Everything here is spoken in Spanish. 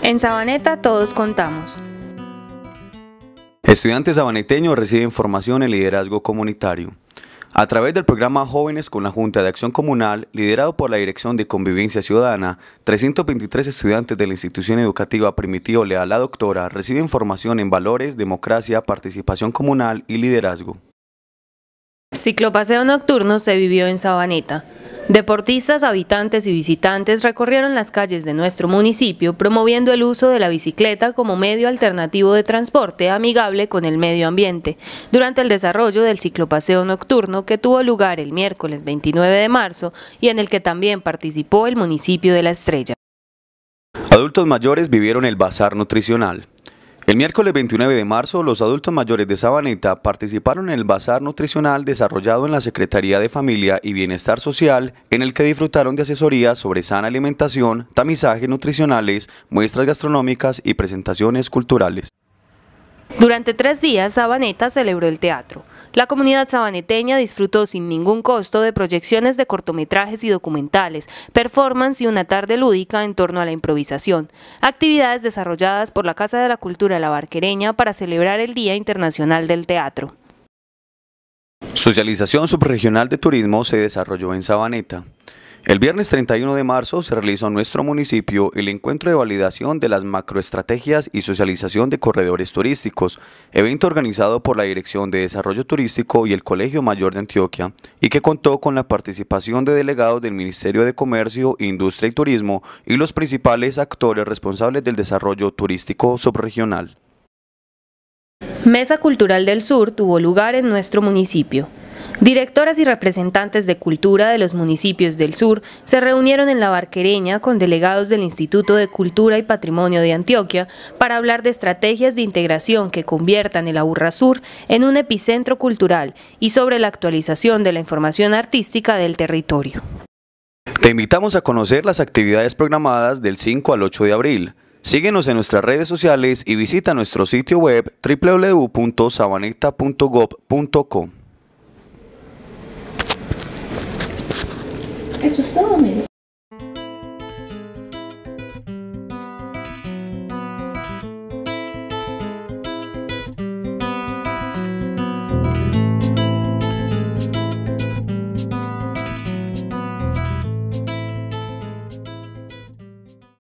En Sabaneta todos contamos. Estudiantes sabaneteños reciben formación en liderazgo comunitario. A través del programa Jóvenes con la Junta de Acción Comunal, liderado por la Dirección de Convivencia Ciudadana, 323 estudiantes de la institución educativa Primitivo a la Doctora reciben formación en valores, democracia, participación comunal y liderazgo. Ciclopaseo nocturno se vivió en Sabaneta. Deportistas, habitantes y visitantes recorrieron las calles de nuestro municipio promoviendo el uso de la bicicleta como medio alternativo de transporte amigable con el medio ambiente durante el desarrollo del ciclopaseo nocturno que tuvo lugar el miércoles 29 de marzo y en el que también participó el municipio de La Estrella. Adultos mayores vivieron el bazar nutricional. El miércoles 29 de marzo, los adultos mayores de Sabaneta participaron en el bazar nutricional desarrollado en la Secretaría de Familia y Bienestar Social, en el que disfrutaron de asesorías sobre sana alimentación, tamizajes nutricionales, muestras gastronómicas y presentaciones culturales. Durante tres días, Sabaneta celebró el teatro. La comunidad sabaneteña disfrutó sin ningún costo de proyecciones de cortometrajes y documentales, performance y una tarde lúdica en torno a la improvisación, actividades desarrolladas por la Casa de la Cultura La Barquereña para celebrar el Día Internacional del Teatro. Socialización Subregional de Turismo se desarrolló en Sabaneta. El viernes 31 de marzo se realizó en nuestro municipio el encuentro de validación de las macroestrategias y socialización de corredores turísticos, evento organizado por la Dirección de Desarrollo Turístico y el Colegio Mayor de Antioquia, y que contó con la participación de delegados del Ministerio de Comercio, Industria y Turismo y los principales actores responsables del desarrollo turístico subregional. Mesa Cultural del Sur tuvo lugar en nuestro municipio. Directoras y representantes de cultura de los municipios del sur se reunieron en La Barquereña con delegados del Instituto de Cultura y Patrimonio de Antioquia para hablar de estrategias de integración que conviertan el Aburra Sur en un epicentro cultural y sobre la actualización de la información artística del territorio. Te invitamos a conocer las actividades programadas del 5 al 8 de abril. Síguenos en nuestras redes sociales y visita nuestro sitio web www.sabaneta.gov.co. É justamente.